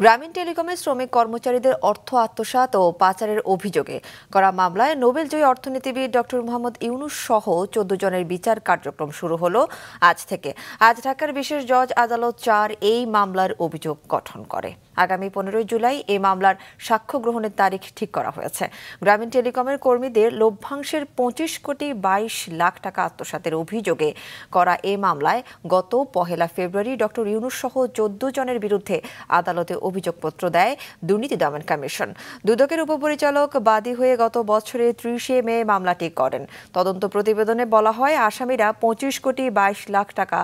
গ্রামীণ টেলিকমে শ্রমিক কর্মচারীদের অর্থ আত্মসাত ও পাচারের অভিযোগে করা মামলায় নোবেলজয়ী অর্থনীতিবিদ ডক্টর মোহাম্মদ ইউনুস সহ চোদ্দ জনের বিচার কার্যক্রম শুরু হলো আজ থেকে আজ ঢাকার বিশেষ জজ আদালত চার এই মামলার অভিযোগ গঠন করে আগামী পনেরোই জুলাই এই মামলার সাক্ষ্য গ্রহণের তারিখ ঠিক করা হয়েছে গ্রামীণ টেলিকমের কর্মীদের লভ্যাংশের পঁচিশ কোটি বাইশ লাখ টাকা আত্মসাতের অভিযোগে করা এ মামলায় গত পহেলা ফেব্রুয়ারি ডক্টর ইউনুস সহ চোদ্দ জনের বিরুদ্ধে আদালতে অভিযোগপত্র দেয় দুর্নীতি দমন কমিশন দুদকের উপপরিচালক বাদী হয়ে গত বছরে ত্রিশে মে মামলাটি করেন তদন্ত প্রতিবেদনে বলা হয় আসামিরা পঁচিশ কোটি বাইশ লাখ টাকা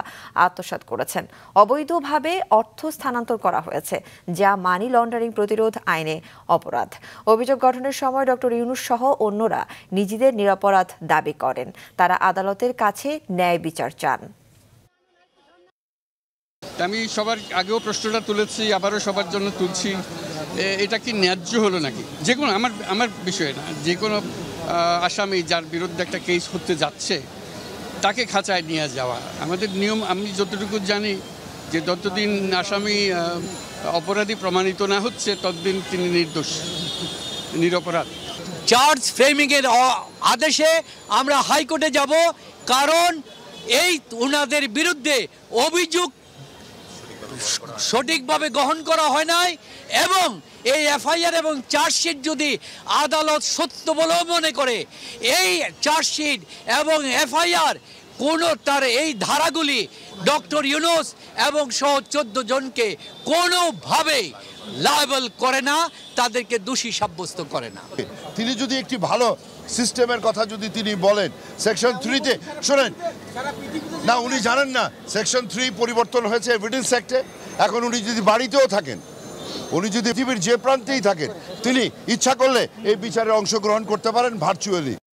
আত্মসাত করেছেন অবৈধভাবে অর্থ স্থানান্তর করা হয়েছে যা মানি লন্ডারিং প্রতিরোধ আইনে অপরাধ অভিযোগ গঠনের সময় ডক্টর ইউনুস সহ অন্যরা নিজেদের নিরাপরাধ দাবি করেন তারা আদালতের কাছে ন্যায় বিচার চান আমি সবার আগেও প্রশ্নটা তুলেছি আবারও সবার জন্য তুলছি এটা কি ন্যায্য হলো নাকি যে কোনো আমার আমার বিষয়ে না যে কোনো আসামি যার বিরুদ্ধে একটা কেস হতে যাচ্ছে তাকে খাঁচায় নিয়ে যাওয়া আমাদের নিয়ম আমি যতটুকু জানি যে যতদিন আসামি অপরাধী প্রমাণিত না হচ্ছে ততদিন তিনি নির্দোষ নিরপরাধ চার্জ ফ্রেমিংয়ের আদেশে আমরা হাইকোর্টে যাব কারণ এই ওনাদের বিরুদ্ধে অভিযোগ সঠিকভাবে গ্রহণ করা হয় নাই এবং এই এফআইআর এবং চার্জশিট যদি আদালত সত্য বলেও মনে করে এই চার্জশিট এবং এফআইআর কোন তার এই ধারাগুলি ডক্টর ইউনুস এবং সহ চোদ্দ জনকে কোনোভাবেই লাইবল করে না তাদেরকে দোষী সাব্যস্ত করে না তিনি যদি একটি ভালো সিস্টেমের কথা যদি তিনি বলেন সেকশন থ্রিতে শোনেন না উনি জানেন না সেকশন থ্রি পরিবর্তন হয়েছে এভিডেন্স অ্যাক্টে এখন উনি যদি বাড়িতেও থাকেন উনি যদি পৃথিবীর যে প্রান্তেই থাকেন তিনি ইচ্ছা করলে এই বিচারে অংশগ্রহণ করতে পারেন ভার্চুয়ালি